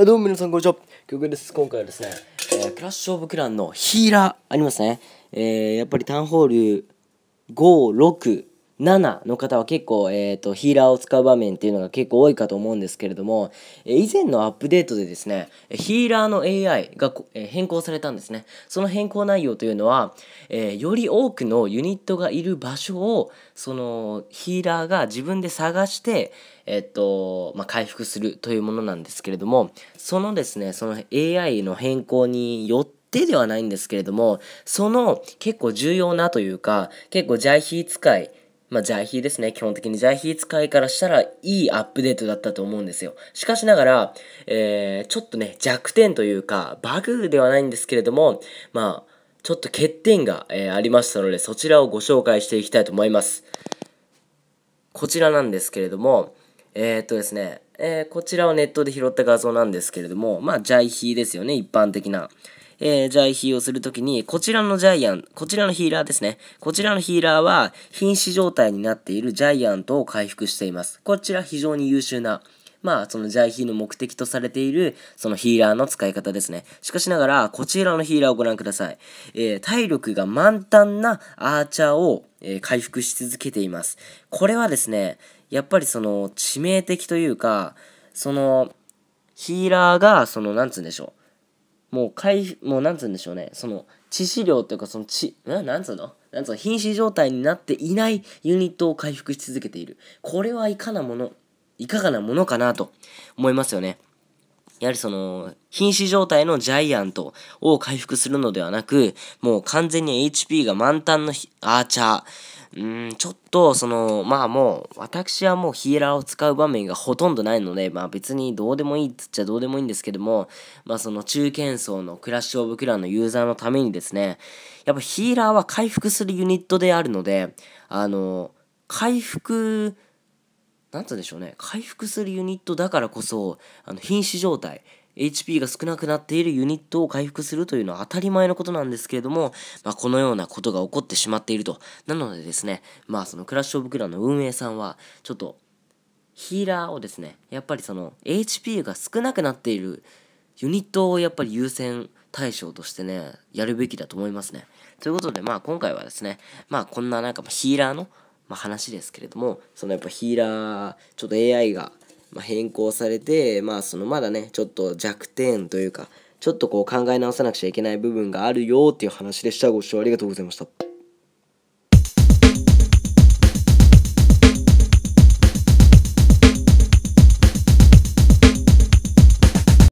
あどうも皆さんこんにちは。曲です。今回はですね、えー、クラッシュオブクランのヒーラーありますね。えー、やっぱりタウンホール5、6、7の方は結構、えーと、ヒーラーを使う場面っていうのが結構多いかと思うんですけれども、え以前のアップデートでですねヒーラーの AI が、え変更されたんですねその変更内容というのは、えー、より多くのユニットがいる場所をそのヒーラーが自分で探してえとまあ、回復するというものなんですけれどもそのですねその AI の変更によってではないんですけれども、その結構重要なというか、結構ジャイヒー使いまあ、ジャイヒーですね。基本的にジャイヒー使いからしたらいいアップデートだったと思うんですよ。しかしながら、えー、ちょっとね、弱点というか、バグではないんですけれども、まあ、ちょっと欠点が、えー、ありましたので、そちらをご紹介していきたいと思います。こちらなんですけれども、えー、っとですね、えー、こちらをネットで拾った画像なんですけれども、まあ、ジャイヒーですよね、一般的な。えー、ジャイヒーをするときに、こちらのジャイアン、こちらのヒーラーですね。こちらのヒーラーは、瀕死状態になっているジャイアントを回復しています。こちら非常に優秀な、まあ、そのジャイヒーの目的とされている、そのヒーラーの使い方ですね。しかしながら、こちらのヒーラーをご覧ください。えー、体力が満タンなアーチャーを、えー、回復し続けています。これはですね、やっぱりその、致命的というか、その、ヒーラーが、その、なんつうんでしょう。もう回もうなんつうんでしょうねその致死量っていうかその血ななんつうのなんつうの瀕死状態になっていないユニットを回復し続けているこれはいかなものいかがなものかなと思いますよねやはりその、瀕死状態のジャイアントを回復するのではなく、もう完全に HP が満タンのアーチャー、うんちょっとそのまあもう私はもうヒーラーを使う場面がほとんどないのでまあ別にどうでもいいっつっちゃどうでもいいんですけどもまあその中堅層のクラッシュオブクランのユーザーのためにですねやっぱヒーラーは回復するユニットであるのであの回復なんつうんでしょうね回復するユニットだからこそあの瀕死状態 HP が少なくなっているユニットを回復するというのは当たり前のことなんですけれども、まあ、このようなことが起こってしまっていると。なのでですね、まあそのクラッシュオブクランの運営さんは、ちょっとヒーラーをですね、やっぱりその HP が少なくなっているユニットをやっぱり優先対象としてね、やるべきだと思いますね。ということで、まあ今回はですね、まあこんななんかヒーラーのまあ、話ですけれどもそのやっぱヒーラーちょっと AI が変更されて、まあ、そのまだねちょっと弱点というかちょっとこう考え直さなくちゃいけない部分があるよっていう話でしたご視聴ありがとうございました。